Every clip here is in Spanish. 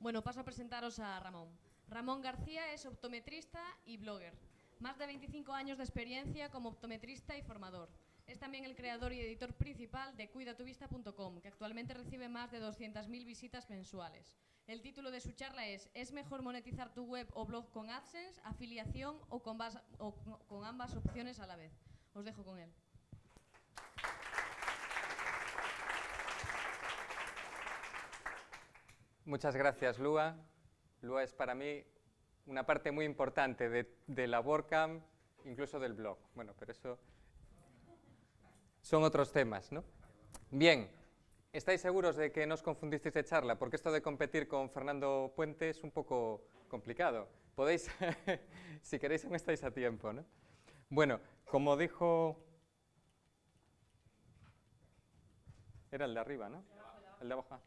Bueno, paso a presentaros a Ramón. Ramón García es optometrista y blogger. Más de 25 años de experiencia como optometrista y formador. Es también el creador y editor principal de cuidatuvista.com, que actualmente recibe más de 200.000 visitas mensuales. El título de su charla es ¿Es mejor monetizar tu web o blog con AdSense, afiliación o con, con ambas opciones a la vez? Os dejo con él. Muchas gracias, Lua. Lua es para mí una parte muy importante de, la WordCamp, incluso del blog. Bueno, pero eso son otros temas, ¿no? Bien, ¿estáis seguros de que no os confundisteis de charla? Porque esto de competir con Fernando Puente es un poco complicado. Podéis, si queréis, aún estáis a tiempo, ¿no? Bueno, como dijo... Era el de arriba, ¿no? El de abajo. Ah.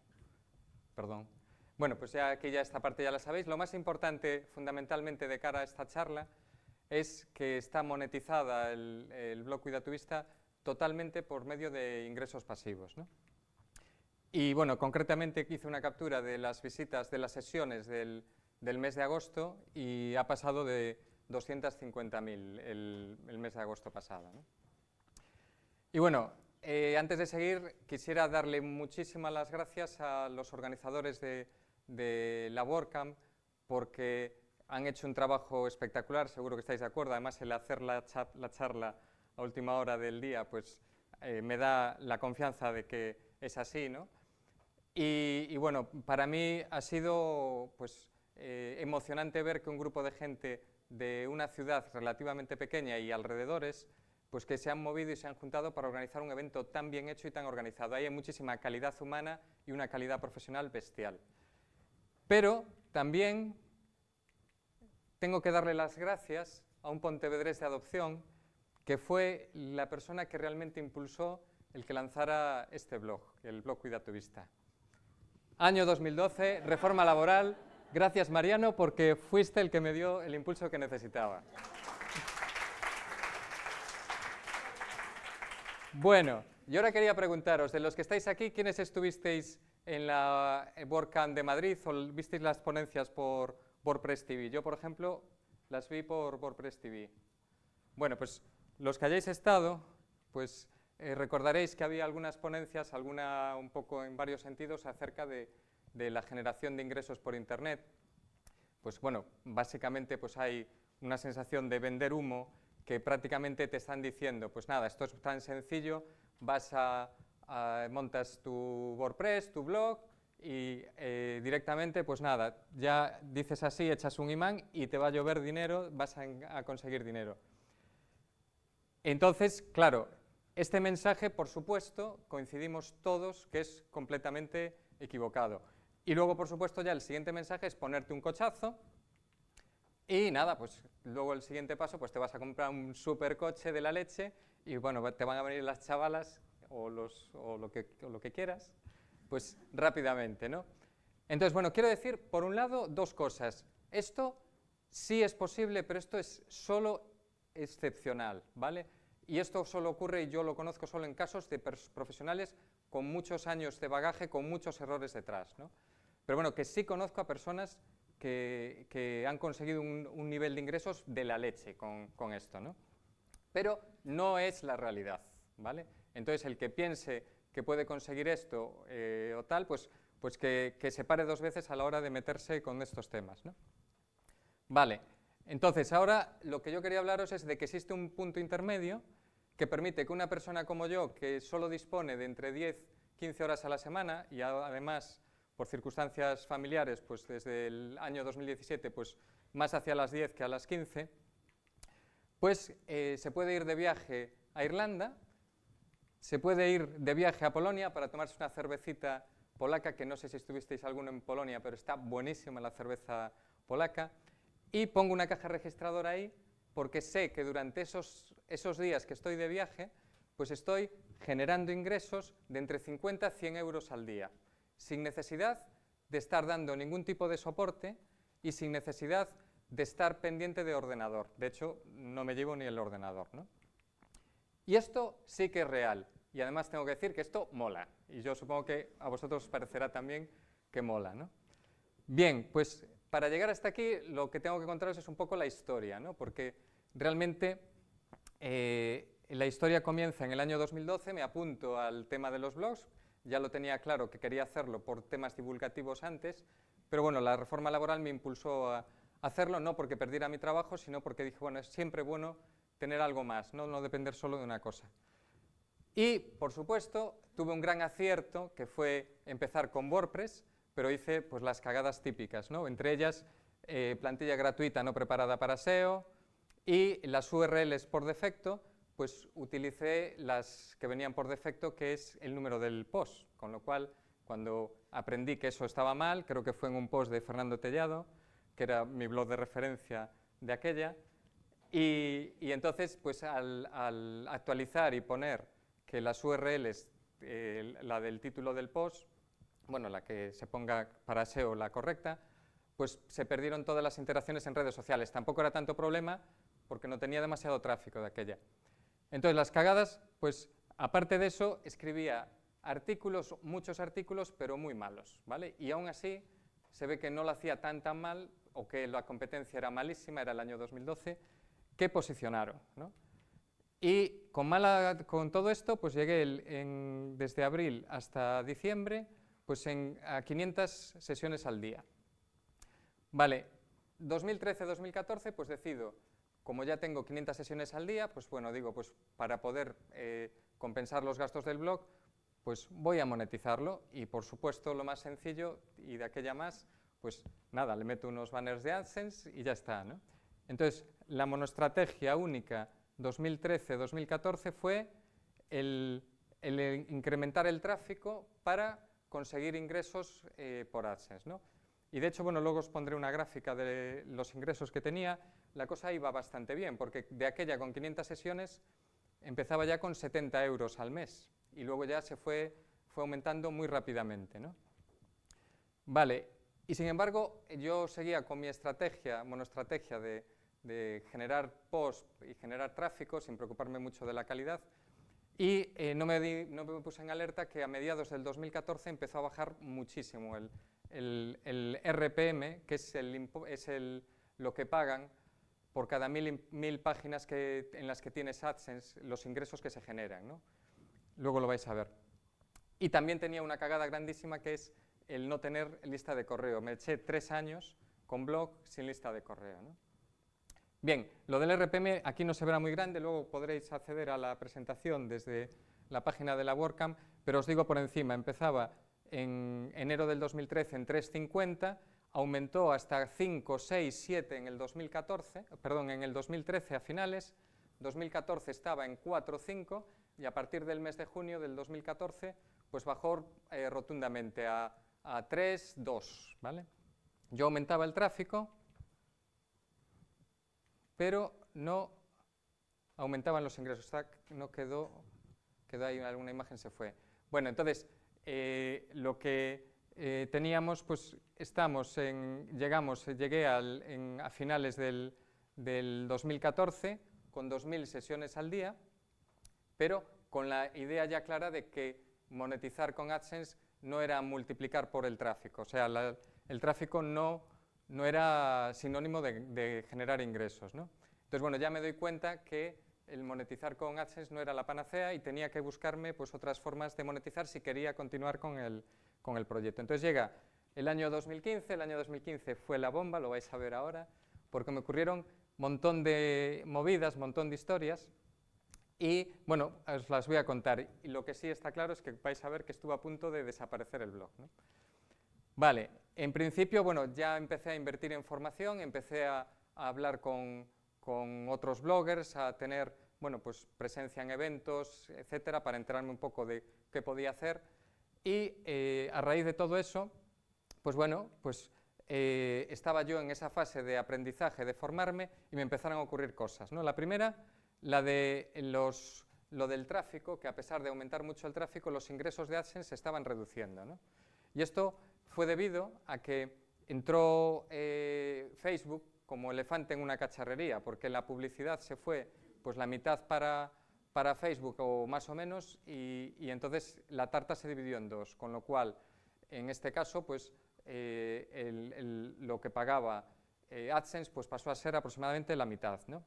Perdón. Bueno, pues ya que ya esta parte ya la sabéis, lo más importante fundamentalmente de cara a esta charla es que está monetizada el, el blog Cuidatuvista totalmente por medio de ingresos pasivos. Y bueno, concretamente hice una captura de las visitas de las sesiones del, mes de agosto y ha pasado de 250.000 el, el, mes de agosto pasado. Y bueno, eh, antes de seguir, quisiera darle muchísimas las gracias a los organizadores de, de la WordCamp porque han hecho un trabajo espectacular, seguro que estáis de acuerdo. Además, el hacer la, charla a última hora del día pues, eh, me da la confianza de que es así. ¿no? Y, bueno, para mí ha sido pues, eh, emocionante ver que un grupo de gente de una ciudad relativamente pequeña y alrededores pues que se han movido y se han juntado para organizar un evento tan bien hecho y tan organizado. hay muchísima calidad humana y una calidad profesional bestial. Pero también tengo que darle las gracias a un pontevedrés de adopción que fue la persona que realmente impulsó el que lanzara este blog, el blog Cuida tu Vista. Año 2012, reforma laboral. Gracias Mariano porque fuiste el que me dio el impulso que necesitaba. Bueno, y ahora quería preguntaros, de los que estáis aquí, ¿quiénes estuvisteis en la WordCamp eh, de Madrid visteis las ponencias por WordPress TV. Yo, por ejemplo, las vi por WordPress TV. Bueno, pues los que hayáis estado, pues eh, recordaréis que había algunas ponencias, alguna un poco en varios sentidos, acerca de, de la generación de ingresos por Internet. Pues bueno, básicamente pues hay una sensación de vender humo que prácticamente te están diciendo, pues nada, esto es tan sencillo, vas a Ah, montas tu WordPress, tu blog y eh, directamente, pues nada, ya dices así, echas un imán y te va a llover dinero, vas a, a conseguir dinero. Entonces, claro, este mensaje, por supuesto, coincidimos todos que es completamente equivocado. Y luego, por supuesto, ya el siguiente mensaje es ponerte un cochazo, y nada, pues luego el siguiente paso, pues te vas a comprar un supercoche de la leche y bueno, te van a venir las chavalas o, lo, que, quieras, pues rápidamente, ¿no? Entonces, bueno, quiero decir, por un lado, dos cosas. Esto sí es posible, pero esto es solo excepcional, ¿vale? Y esto solo ocurre, y yo lo conozco solo en casos de profesionales con muchos años de bagaje, con muchos errores detrás, ¿no? Pero bueno, que sí conozco a personas que, han conseguido un, nivel de ingresos de la leche con, con esto, ¿no? Pero no es la realidad, ¿vale? Entonces, el que piense que puede conseguir esto eh, o tal, pues, pues que, se pare dos veces a la hora de meterse con estos temas. ¿no? Vale, entonces ahora lo que yo quería hablaros es de que existe un punto intermedio que permite que una persona como yo, que solo dispone de entre 10 15 horas a la semana y además por circunstancias familiares, pues desde el año 2017, pues más hacia las 10 que a las 15, pues eh, se puede ir de viaje a Irlanda, se puede ir de viaje a Polonia para tomarse una cervecita polaca, que no sé si estuvisteis alguno en Polonia, pero está buenísima la cerveza polaca. Y pongo una caja registradora ahí porque sé que durante esos, esos días que estoy de viaje, pues estoy generando ingresos de entre 50 a 100 euros al día, sin necesidad de estar dando ningún tipo de soporte y sin necesidad de estar pendiente de ordenador. De hecho, no me llevo ni el ordenador. ¿no? Y esto sí que es real. Y además tengo que decir que esto mola. Y yo supongo que a vosotros os parecerá también que mola. ¿no? Bien, pues para llegar hasta aquí lo que tengo que contaros es un poco la historia, ¿no? porque realmente eh, la historia comienza en el año 2012, me apunto al tema de los blogs, ya lo tenía claro que quería hacerlo por temas divulgativos antes, pero bueno, la reforma laboral me impulsó a hacerlo no porque perdiera mi trabajo, sino porque dije, bueno, es siempre bueno tener algo más, ¿no? no depender solo de una cosa. Y, por supuesto, tuve un gran acierto que fue empezar con WordPress, pero hice pues, las cagadas típicas, ¿no? entre ellas eh, plantilla gratuita no preparada para SEO y las URLs por defecto, pues utilicé las que venían por defecto, que es el número del post, con lo cual cuando aprendí que eso estaba mal, creo que fue en un post de Fernando Tellado, que era mi blog de referencia de aquella, y, entonces, pues al, actualizar y poner que las URLs, eh, la del título del post, bueno, la que se ponga para SEO la correcta, pues se perdieron todas las interacciones en redes sociales. Tampoco era tanto problema porque no tenía demasiado tráfico de aquella. Entonces, las cagadas, pues aparte de eso, escribía artículos, muchos artículos, pero muy malos, ¿vale? Y aún así se ve que no lo hacía tan tan mal o que la competencia era malísima, era el año 2012, posicionaron. ¿no? Y con, mala, con todo esto, pues llegué desde abril hasta diciembre pues en, a 500 sesiones al día. Vale, 2013-2014 pues decido, como ya tengo 500 sesiones al día, pues bueno, digo, pues para poder eh, compensar los gastos del blog, pues voy a monetizarlo y por supuesto lo más sencillo y de aquella más, pues nada, le meto unos banners de AdSense y ya está, ¿no? Entonces, la monoestrategia única 2013-2014 fue el, incrementar el tráfico para conseguir ingresos eh, por AdSense. Y de hecho, bueno, luego os pondré una gráfica de los ingresos que tenía, la cosa iba bastante bien, porque de aquella con 500 sesiones empezaba ya con 70 euros al mes y luego ya se fue, fue aumentando muy rápidamente. Vale, y sin embargo, yo seguía con mi estrategia, monoestrategia de de generar post y generar tráfico sin preocuparme mucho de la calidad y eh, no, me me puse en alerta que a mediados del 2014 empezó a bajar muchísimo el, el, RPM, que es, el, es lo que pagan por cada mil, mil páginas que, en las que tienes AdSense, los ingresos que se generan. ¿no? Luego lo vais a ver. Y también tenía una cagada grandísima que es el no tener lista de correo. Me eché tres años con blog sin lista de correo. ¿no? Bien, lo del RPM aquí no se verá muy grande, luego podréis acceder a la presentación desde la página de la WordCamp, pero os digo por encima, empezaba en enero del 2013 en 350, aumentó hasta 5, 6, 7 en el 2014, perdón, en el 2013 a finales, 2014 estaba en 4.5 y a partir del mes de junio del 2014 pues bajó eh, rotundamente a, a 3, 2, ¿vale? Yo aumentaba el tráfico, pero no aumentaban los ingresos, no quedó, quedó ahí alguna imagen, se fue. Bueno, entonces, eh, lo que eh, teníamos, pues estamos en, llegamos, llegué a finales del, 2014 con 2.000 sesiones al día, pero con la idea ya clara de que monetizar con AdSense no era multiplicar por el tráfico, o sea, el tráfico no no era sinónimo de, generar ingresos. ¿no? Entonces, bueno, ya me doy cuenta que el monetizar con AdSense no era la panacea y tenía que buscarme pues, otras formas de monetizar si quería continuar con el, con el proyecto. Entonces llega el año 2015, el año 2015 fue la bomba, lo vais a ver ahora, porque me ocurrieron montón de movidas, montón de historias, y bueno, os las voy a contar. Y lo que sí está claro es que vais a ver que estuvo a punto de desaparecer el blog. Vale, en principio, bueno, ya empecé a invertir en formación, empecé a, hablar con, otros bloggers, a tener, bueno, pues presencia en eventos, etcétera, para enterarme un poco de qué podía hacer. Y eh, a raíz de todo eso, pues bueno, pues eh, estaba yo en esa fase de aprendizaje, de formarme, y me empezaron a ocurrir cosas, ¿no? La primera, la de los, lo del tráfico, que a pesar de aumentar mucho el tráfico, los ingresos de AdSense se estaban reduciendo, Y esto fue debido a que entró eh, Facebook como elefante en una cacharrería, porque la publicidad se fue pues la mitad para, para Facebook o más o menos y, entonces la tarta se dividió en dos, con lo cual en este caso pues eh, lo que pagaba eh, AdSense pues pasó a ser aproximadamente la mitad. ¿no?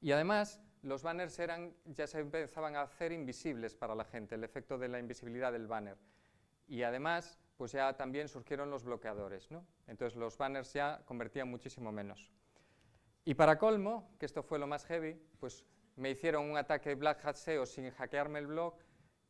Y además los banners eran, ya se empezaban a hacer invisibles para la gente, el efecto de la invisibilidad del banner. Y además pues ya también surgieron los bloqueadores, ¿no? Entonces los banners ya convertían muchísimo menos. Y para colmo, que esto fue lo más heavy, pues me hicieron un ataque Black Hat SEO sin hackearme el blog,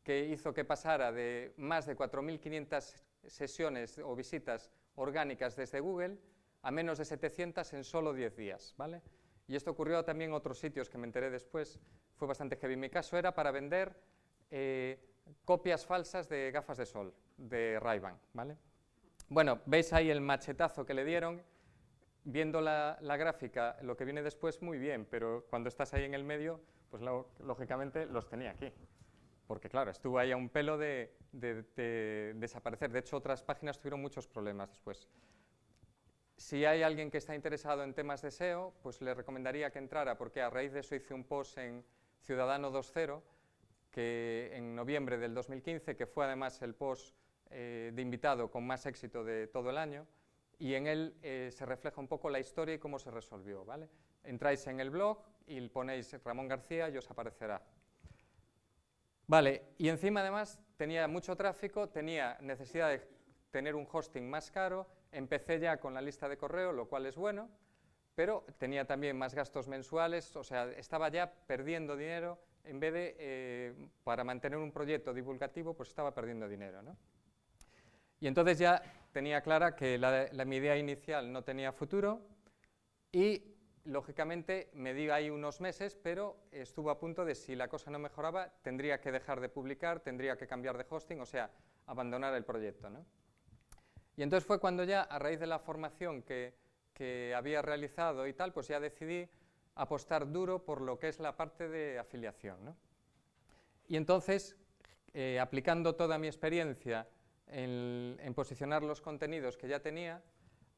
que hizo que pasara de más de 4.500 sesiones o visitas orgánicas desde Google a menos de 700 en solo 10 días, ¿vale? Y esto ocurrió también en otros sitios que me enteré después, fue bastante heavy. Mi caso era para vender eh, copias falsas de gafas de sol, de ray ¿vale? Bueno, veis ahí el machetazo que le dieron, viendo la, gráfica, lo que viene después, muy bien, pero cuando estás ahí en el medio, pues lógicamente los tenía aquí. Porque claro, estuvo ahí a un pelo de, de, desaparecer. De hecho, otras páginas tuvieron muchos problemas después. Si hay alguien que está interesado en temas de SEO, pues le recomendaría que entrara, porque a raíz de eso hice un post en Ciudadano 2.0, que en noviembre del 2015, que fue además el post eh, de invitado con más éxito de todo el año, y en él eh, se refleja un poco la historia y cómo se resolvió. ¿vale? Entráis en el blog y ponéis Ramón García y os aparecerá. Vale, y encima además tenía mucho tráfico, tenía necesidad de tener un hosting más caro, empecé ya con la lista de correo, lo cual es bueno, pero tenía también más gastos mensuales, o sea, estaba ya perdiendo dinero en vez de, eh, para mantener un proyecto divulgativo, pues estaba perdiendo dinero. ¿no? Y entonces ya tenía clara que la, mi idea inicial no tenía futuro y, lógicamente, me di ahí unos meses, pero estuvo a punto de si la cosa no mejoraba, tendría que dejar de publicar, tendría que cambiar de hosting, o sea, abandonar el proyecto. ¿no? Y entonces fue cuando ya, a raíz de la formación que, que había realizado y tal, pues ya decidí apostar duro por lo que es la parte de afiliación. Y entonces, eh, aplicando toda mi experiencia en, posicionar los contenidos que ya tenía,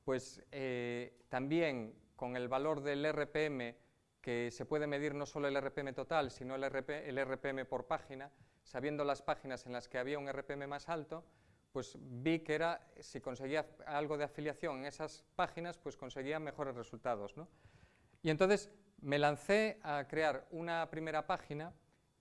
pues eh, también con el valor del RPM, que se puede medir no solo el RPM total, sino el, RPM por página, sabiendo las páginas en las que había un RPM más alto, pues vi que era, si conseguía algo de afiliación en esas páginas, pues conseguía mejores resultados. ¿no? Y entonces me lancé a crear una primera página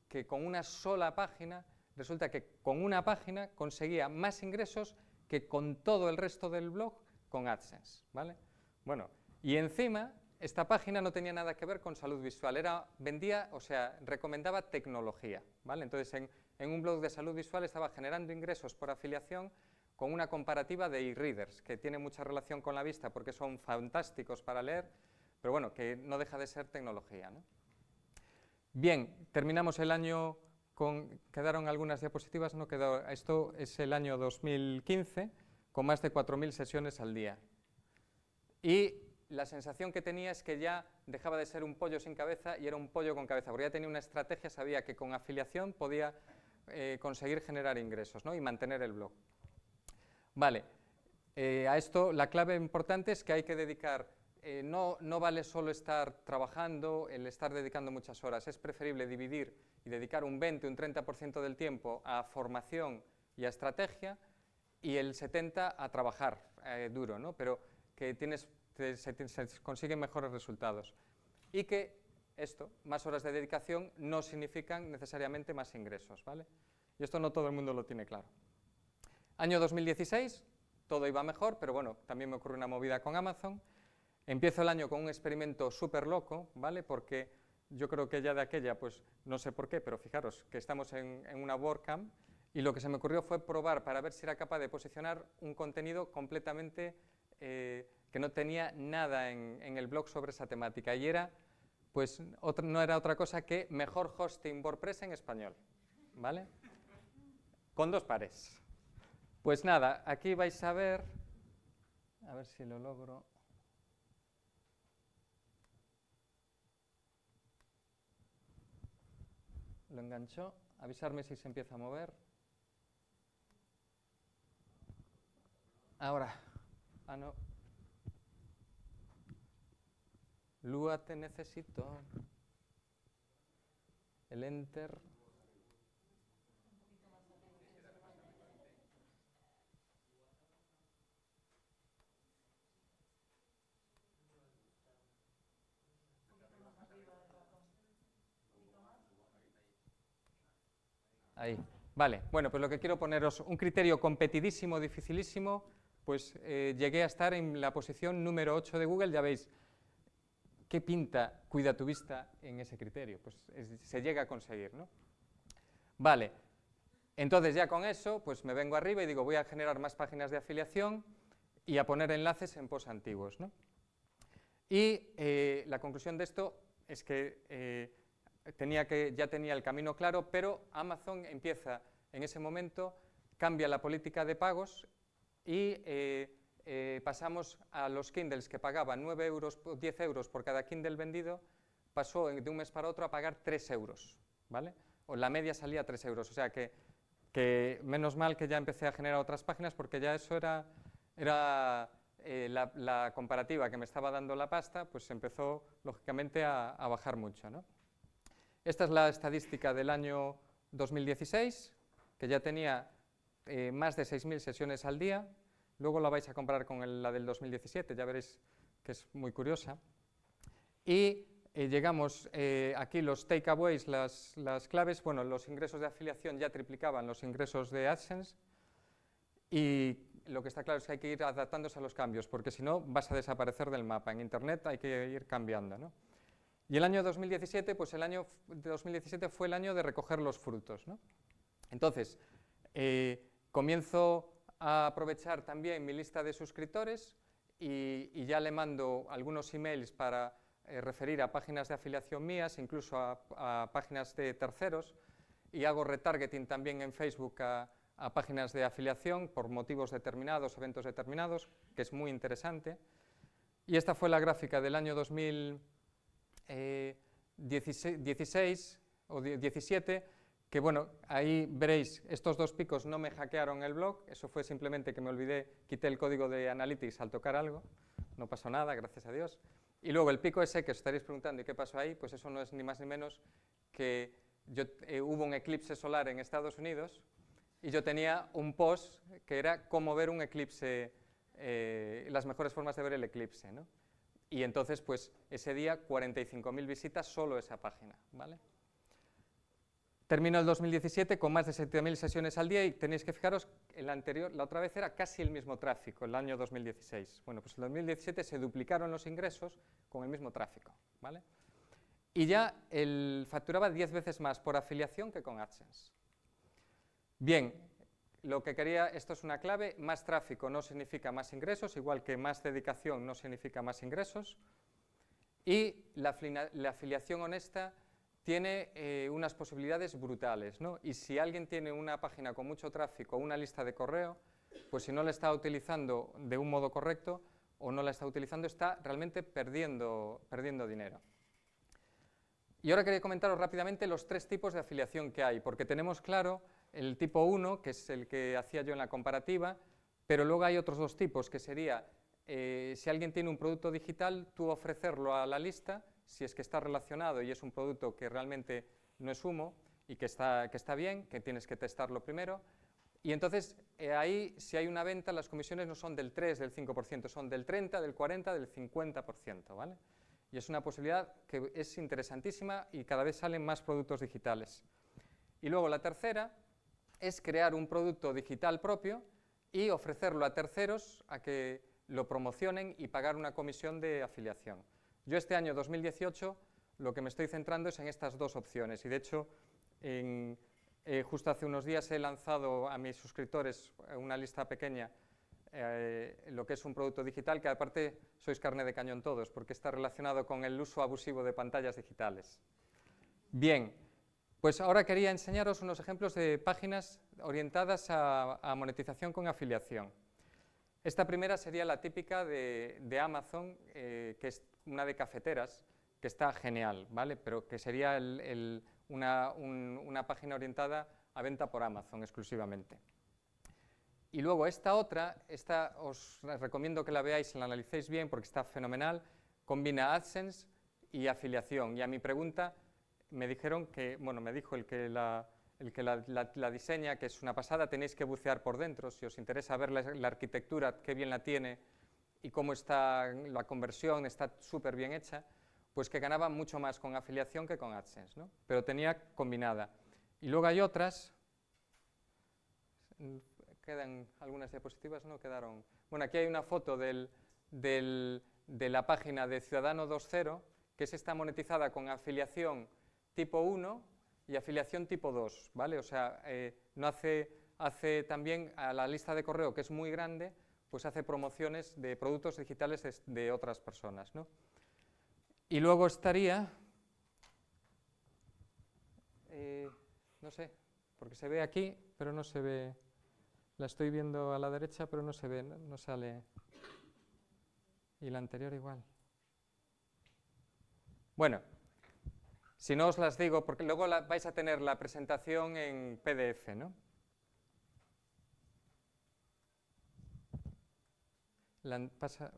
que con una sola página, resulta que con una página conseguía más ingresos que con todo el resto del blog con AdSense, ¿vale? Bueno, y encima esta página no tenía nada que ver con salud visual, era, vendía, o sea, recomendaba tecnología, ¿vale? Entonces en, en un blog de salud visual estaba generando ingresos por afiliación con una comparativa de e-readers, que tiene mucha relación con la vista porque son fantásticos para leer, pero bueno, que no deja de ser tecnología. Bien, terminamos el año con... Quedaron algunas diapositivas, no quedó... Esto es el año 2015, con más de 4.000 sesiones al día. Y la sensación que tenía es que ya dejaba de ser un pollo sin cabeza y era un pollo con cabeza, porque ya tenía una estrategia, sabía que con afiliación podía eh, conseguir generar ingresos ¿no? y mantener el blog. Vale, eh, a esto la clave importante es que hay que dedicar eh, no, vale solo estar trabajando, el estar dedicando muchas horas. Es preferible dividir y dedicar un 20, un 30% del tiempo a formación y a estrategia y el 70% a trabajar eh, duro, ¿no? pero que tienes, se, se consiguen mejores resultados. Y que esto, más horas de dedicación, no significan necesariamente más ingresos. ¿vale? Y esto no todo el mundo lo tiene claro. Año 2016, todo iba mejor, pero bueno, también me ocurrió una movida con Amazon Empiezo el año con un experimento súper loco, ¿vale? Porque yo creo que ya de aquella, pues no sé por qué, pero fijaros que estamos en, una WordCamp y lo que se me ocurrió fue probar para ver si era capaz de posicionar un contenido completamente eh, que no tenía nada en, el blog sobre esa temática y era, pues no era otra cosa que mejor hosting WordPress en español, ¿vale? Con dos pares. Pues nada, aquí vais a ver, a ver si lo logro... lo enganchó, avisarme si se empieza a mover. Ahora, ah no. Lua te necesito. El enter. Ahí. Vale, bueno, pues lo que quiero poneros, un criterio competidísimo, dificilísimo, pues eh, llegué a estar en la posición número 8 de Google, ya veis, ¿qué pinta cuida tu vista en ese criterio? Pues se llega a conseguir, ¿no? Vale, entonces ya con eso, pues me vengo arriba y digo, voy a generar más páginas de afiliación y a poner enlaces en post antiguos, ¿no? Y eh, la conclusión de esto es que eh, tenía que, ya tenía el camino claro, pero Amazon empieza en ese momento, cambia la política de pagos y eh, eh, pasamos a los Kindles que pagaban 9 euros, 10 euros por cada Kindle vendido, pasó de un mes para otro a pagar 3 euros, ¿vale? O la media salía a 3 euros, o sea que, menos mal que ya empecé a generar otras páginas porque ya eso era, era eh, la, la, comparativa que me estaba dando la pasta, pues empezó lógicamente a, a bajar mucho, ¿no? Esta es la estadística del año 2016, que ya tenía eh, más de 6.000 sesiones al día. Luego la vais a comparar con la del 2017, ya veréis que es muy curiosa. Y eh, llegamos eh, aquí los takeaways, las, las claves. Bueno, los ingresos de afiliación ya triplicaban los ingresos de AdSense. Y lo que está claro es que hay que ir adaptándose a los cambios, porque si no vas a desaparecer del mapa. En Internet hay que ir cambiando. ¿no? Y el año 2017, pues el año 2017 fue el año de recoger los frutos. Entonces, eh, comienzo a aprovechar también mi lista de suscriptores y, ya le mando algunos emails para eh, referir a páginas de afiliación mías, incluso a, páginas de terceros, y hago retargeting también en Facebook a, a páginas de afiliación por motivos determinados, eventos determinados, que es muy interesante. Y esta fue la gráfica del año 2000. 16, eh, o 17, que bueno, ahí veréis, estos dos picos no me hackearon el blog, eso fue simplemente que me olvidé, quité el código de Analytics al tocar algo, no pasó nada, gracias a Dios. Y luego el pico ese que os estaréis preguntando, ¿y qué pasó ahí? Pues eso no es ni más ni menos que yo, eh, hubo un eclipse solar en Estados Unidos y yo tenía un post que era cómo ver un eclipse, eh, las mejores formas de ver el eclipse, ¿no? Y entonces, pues ese día 45.000 visitas solo esa página, ¿vale? Termino el 2017 con más de 7.000 sesiones al día y tenéis que fijaros, el anterior, la otra vez era casi el mismo tráfico, el año 2016. Bueno, pues en 2017 se duplicaron los ingresos con el mismo tráfico, ¿vale? Y ya el, facturaba 10 veces más por afiliación que con AdSense. Bien, lo que quería, esto es una clave, más tráfico no significa más ingresos, igual que más dedicación no significa más ingresos. Y la, afiliación honesta tiene eh, unas posibilidades brutales, ¿no? Y si alguien tiene una página con mucho tráfico, una lista de correo, pues si no la está utilizando de un modo correcto o no la está utilizando, está realmente perdiendo, perdiendo dinero. Y ahora quería comentaros rápidamente los tres tipos de afiliación que hay, porque tenemos claro el tipo 1, que es el que hacía yo en la comparativa, pero luego hay otros dos tipos, que sería, eh, si alguien tiene un producto digital, tú ofrecerlo a la lista, si es que está relacionado y es un producto que realmente no es humo y que está, que está bien, que tienes que testarlo primero, y entonces eh, ahí, si hay una venta, las comisiones no son del 3, del 5%, son del 30, del 40, del 50%, ¿vale? Y es una posibilidad que es interesantísima y cada vez salen más productos digitales. Y luego la tercera es crear un producto digital propio y ofrecerlo a terceros a que lo promocionen y pagar una comisión de afiliación. Yo este año 2018 lo que me estoy centrando es en estas dos opciones y de hecho en, eh, justo hace unos días he lanzado a mis suscriptores eh, una lista pequeña de eh, lo que es un producto digital que aparte sois carne de cañón todos porque está relacionado con el uso abusivo de pantallas digitales. Bien, pues ahora quería enseñaros unos ejemplos de páginas orientadas a, monetización con afiliación. Esta primera sería la típica de, Amazon, eh, que es una de cafeteras, que está genial, ¿vale? Pero que sería una, página orientada a venta por Amazon exclusivamente. Y luego esta otra, esta os recomiendo que la veáis, y la analicéis bien porque está fenomenal, combina AdSense y afiliación. Y a mi pregunta, me dijeron que, bueno, me dijo el que la, el que la, diseña, que es una pasada, tenéis que bucear por dentro, si os interesa ver la, arquitectura, qué bien la tiene y cómo está la conversión, está súper bien hecha, pues que ganaba mucho más con afiliación que con AdSense, ¿no? pero tenía combinada. Y luego hay otras, quedan algunas diapositivas, no quedaron. Bueno, aquí hay una foto del, del, de la página de Ciudadano 2.0, que es está monetizada con afiliación tipo 1 y afiliación tipo 2, ¿vale? O sea, eh, no hace, hace también a la lista de correo, que es muy grande, pues hace promociones de productos digitales de otras personas, ¿no? Y luego estaría, eh, no sé, porque se ve aquí, pero no se ve, la estoy viendo a la derecha, pero no se ve, no sale, y la anterior igual. Bueno, si no os las digo, porque luego vais a tener la presentación en PDF, ¿no?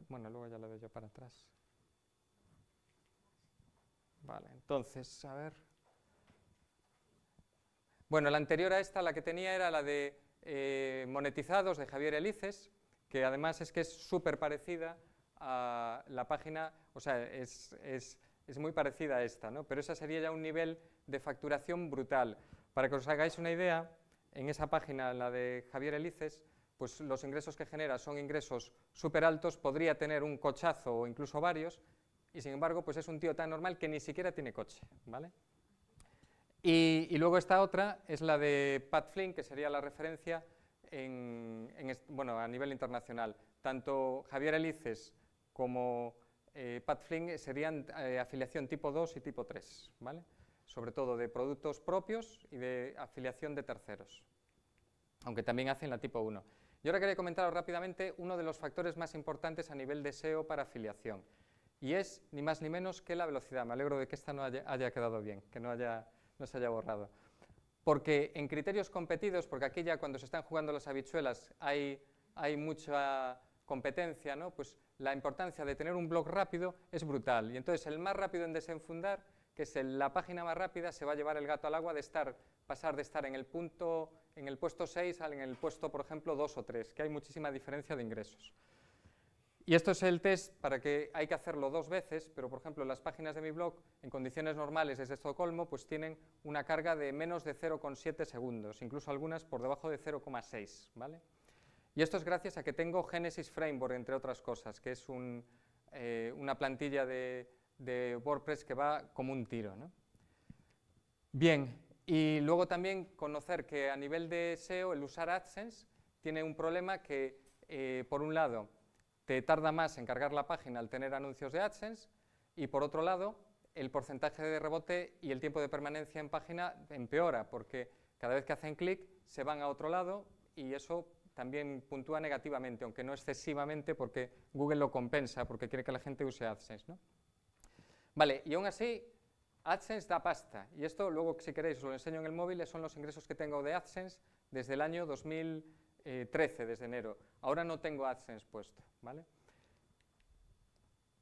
bueno, luego ya la veo yo para atrás. Vale, entonces, a ver. Bueno, la anterior a esta, la que tenía era la de eh, Monetizados de Javier Elices, que además es que es súper parecida a la página, o sea, es, es es muy parecida a esta, ¿no? pero esa sería ya un nivel de facturación brutal. Para que os hagáis una idea, en esa página, la de Javier Elices, pues los ingresos que genera son ingresos súper altos, podría tener un cochazo o incluso varios, y sin embargo pues es un tío tan normal que ni siquiera tiene coche. ¿vale? Y, luego esta otra es la de Pat Flynn, que sería la referencia en, bueno, a nivel internacional. Tanto Javier Elices como eh, eh, serían eh, afiliación tipo 2 y tipo 3, ¿vale? sobre todo de productos propios y de afiliación de terceros, aunque también hacen la tipo 1. Yo ahora quería comentaros rápidamente uno de los factores más importantes a nivel de SEO para afiliación, y es ni más ni menos que la velocidad. Me alegro de que esta no haya, quedado bien, que no, haya, no se haya borrado. Porque en criterios competidos, porque aquí ya cuando se están jugando las habichuelas hay, hay mucha competencia, ¿no? pues la importancia de tener un blog rápido es brutal. Y entonces el más rápido en desenfundar, que es la página más rápida, se va a llevar el gato al agua de estar, pasar de estar en el, punto, en el puesto 6 al en el puesto, por ejemplo, 2 o 3, que hay muchísima diferencia de ingresos. Y esto es el test para que hay que hacerlo dos veces, pero por ejemplo las páginas de mi blog en condiciones normales desde Estocolmo pues tienen una carga de menos de 0,7 segundos, incluso algunas por debajo de 0,6, ¿vale? Y esto es gracias a que tengo Genesis Framework, entre otras cosas, que es eh, una plantilla de, WordPress que va como un tiro. Bien, y luego también conocer que a nivel de SEO el usar AdSense tiene un problema que, eh, por un lado, te tarda más en cargar la página al tener anuncios de AdSense y, por otro lado, el porcentaje de rebote y el tiempo de permanencia en página empeora porque cada vez que hacen clic se van a otro lado y eso también puntúa negativamente, aunque no excesivamente, porque Google lo compensa, porque quiere que la gente use AdSense. ¿no? Vale, y aún así, AdSense da pasta. Y esto luego, si queréis, os lo enseño en el móvil, son los ingresos que tengo de AdSense desde el año 2013, desde enero. Ahora no tengo AdSense puesto, ¿vale?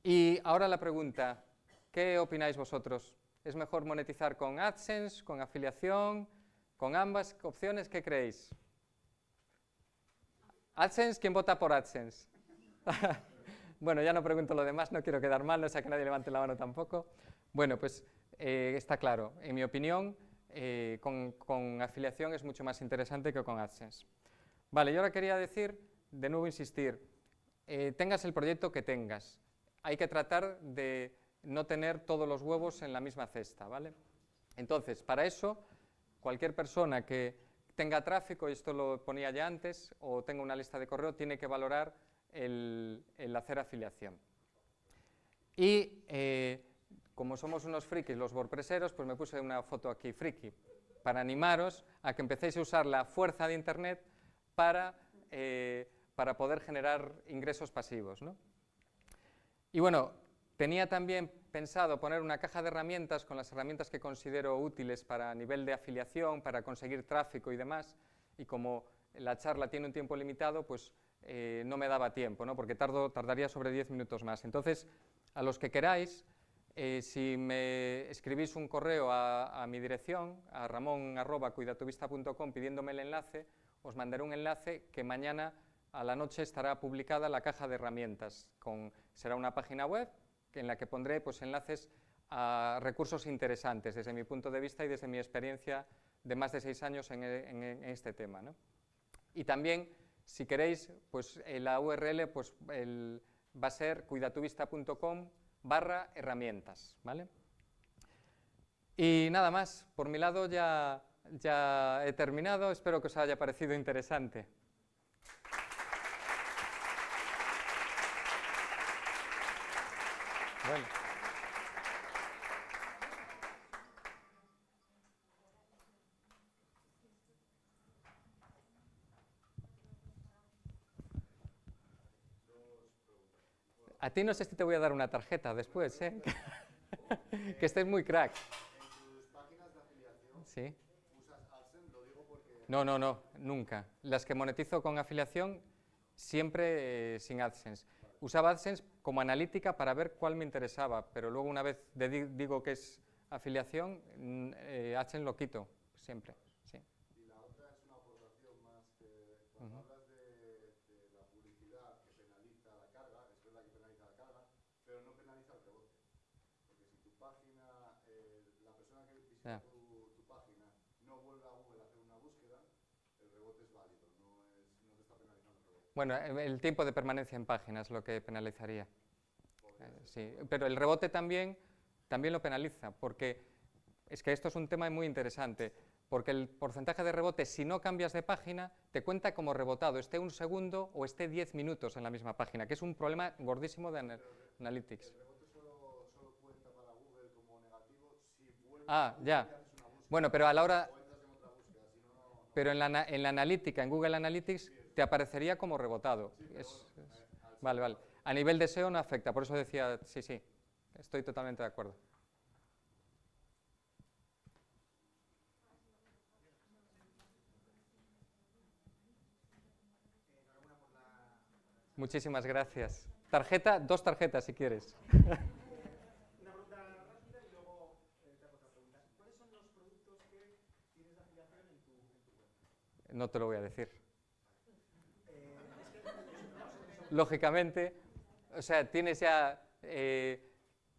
Y ahora la pregunta, ¿qué opináis vosotros? ¿Es mejor monetizar con AdSense, con afiliación, con ambas opciones? ¿Qué creéis? AdSense, ¿quién vota por AdSense? bueno, ya no pregunto lo demás, no quiero quedar mal, no sea que nadie levante la mano tampoco. Bueno, pues eh, está claro, en mi opinión, eh, con, afiliación es mucho más interesante que con AdSense. Vale, yo ahora quería decir, de nuevo insistir, eh, tengas el proyecto que tengas, hay que tratar de no tener todos los huevos en la misma cesta, ¿vale? Entonces, para eso, cualquier persona que tenga tráfico, y esto lo ponía ya antes, o tenga una lista de correo, tiene que valorar el, hacer afiliación. Y eh, como somos unos frikis los borpreseros, pues me puse una foto aquí friki, para animaros a que empecéis a usar la fuerza de Internet para, eh, para poder generar ingresos pasivos. Y bueno, tenía también pensado poner una caja de herramientas con las herramientas que considero útiles para nivel de afiliación, para conseguir tráfico y demás, y como la charla tiene un tiempo limitado, pues eh, no me daba tiempo, ¿no? porque tardo, tardaría sobre 10 minutos más. Entonces, a los que queráis, eh, si me escribís un correo a, mi dirección, a ramon.cuidatuvista.com, pidiéndome el enlace, os mandaré un enlace que mañana a la noche estará publicada la caja de herramientas. Con, será una página web en la que pondré pues, enlaces a recursos interesantes desde mi punto de vista y desde mi experiencia de más de seis años en, este tema. Y también, si queréis, pues la URL pues, va a ser cuidatuvista.com barra herramientas. ¿vale? Y nada más, por mi lado ya he terminado, espero que os haya parecido interesante. A ti no sé si te voy a dar una tarjeta después, ¿eh? que estés muy crack. páginas de afiliación ¿Sí? usas AdSense, lo digo porque... No, no, no, nunca. Las que monetizo con afiliación, siempre eh, sin AdSense. Usaba AdSense como analítica para ver cuál me interesaba, pero luego una vez digo que es afiliación, eh, lo quito siempre. Bueno, el tiempo de permanencia en página es lo que penalizaría. Eh, sí, pero el rebote también, también lo penaliza, porque es que esto es un tema muy interesante, porque el porcentaje de rebote, si no cambias de página, te cuenta como rebotado, esté un segundo o esté 10 minutos en la misma página, que es un problema gordísimo de Analytics. El rebote solo, cuenta para Google como negativo si Ah, ya. bueno, pero a la hora... Pero en la, analítica, en Google Analytics, te aparecería como rebotado. Eh, vale, vale. A nivel de SEO no afecta, por eso decía, sí, sí, estoy totalmente de acuerdo. Muchísimas gracias. Tarjeta, dos tarjetas si quieres. Una pregunta rápida luego eh, te hago otra pregunta. ¿Cuáles son los productos que tienes afiliación No te lo voy a decir lógicamente, o sea, tienes ya, eh,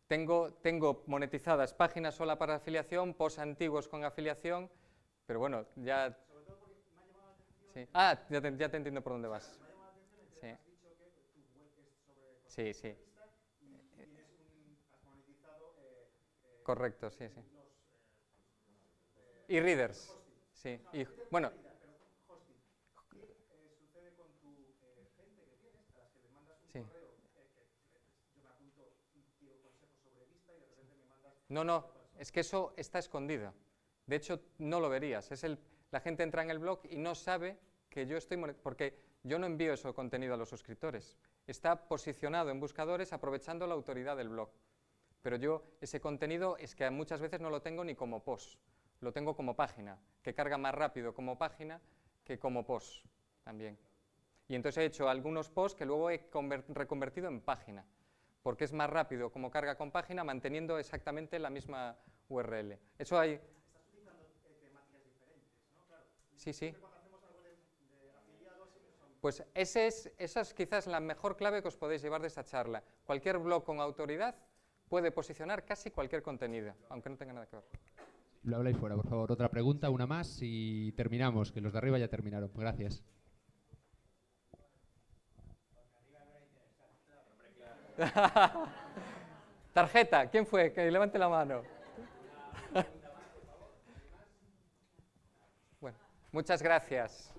tengo, tengo monetizadas páginas sola para afiliación, post antiguos con afiliación, pero bueno, ya... Ah, ya te, entiendo por dónde vas. sí. Sí, sí. Eh, eh, Correcto, sí, sí. y readers, sí. Y, bueno, No, no, es que eso está escondido. De hecho, no lo verías. Es la gente entra en el blog y no sabe que yo estoy... Porque yo no envío ese contenido a los suscriptores. Está posicionado en buscadores aprovechando la autoridad del blog. Pero yo ese contenido es que muchas veces no lo tengo ni como post. Lo tengo como página, que carga más rápido como página que como post también. Y entonces he hecho algunos posts que luego he reconvertido en página porque es más rápido como carga con página manteniendo exactamente la misma URL. Eso hay... Estás utilizando temáticas diferentes, ¿no? Claro. Sí, sí. Pues ese es, esa es quizás la mejor clave que os podéis llevar de esta charla. Cualquier blog con autoridad puede posicionar casi cualquier contenido, aunque no tenga nada que ver. Lo habláis fuera, por favor. Otra pregunta, una más y terminamos, que los de arriba ya terminaron. Gracias. Tarjeta, ¿quién fue? Que levante la mano. bueno, muchas gracias.